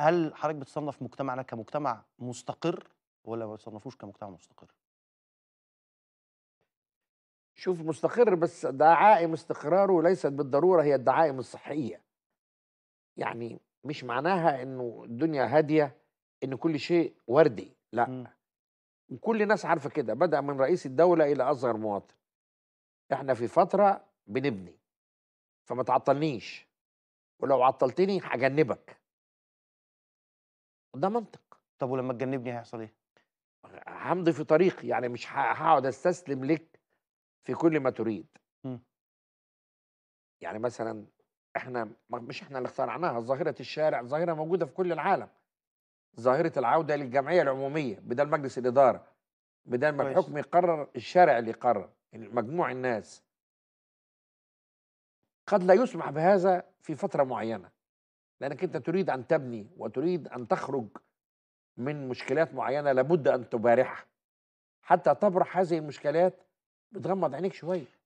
هل حضرتك بتصنف مجتمعنا كمجتمع مستقر ولا ما بتصنفوش كمجتمع مستقر؟ شوف مستقر بس دعائم استقراره ليست بالضروره هي الدعائم الصحيه. يعني مش معناها انه الدنيا هاديه ان كل شيء وردي، لا. م. وكل الناس عارفه كده بدأ من رئيس الدوله الى اصغر مواطن. احنا في فتره بنبني فما تعطلنيش ولو عطلتني هجنبك ده منطق طب ولما تجنبني هيحصل ايه؟ همضي في طريقي يعني مش هقعد استسلم لك في كل ما تريد م. يعني مثلا احنا مش احنا اللي اخترعناها ظاهره الشارع ظاهره موجوده في كل العالم ظاهره العوده للجمعيه العموميه بدل مجلس الاداره بدل ما الحكم يقرر الشارع اللي يقرر مجموع الناس قد لا يسمح بهذا في فتره معينه لانك انت تريد ان تبني وتريد ان تخرج من مشكلات معينه لابد ان تبارحها حتى تبرح هذه المشكلات بتغمض عينيك شويه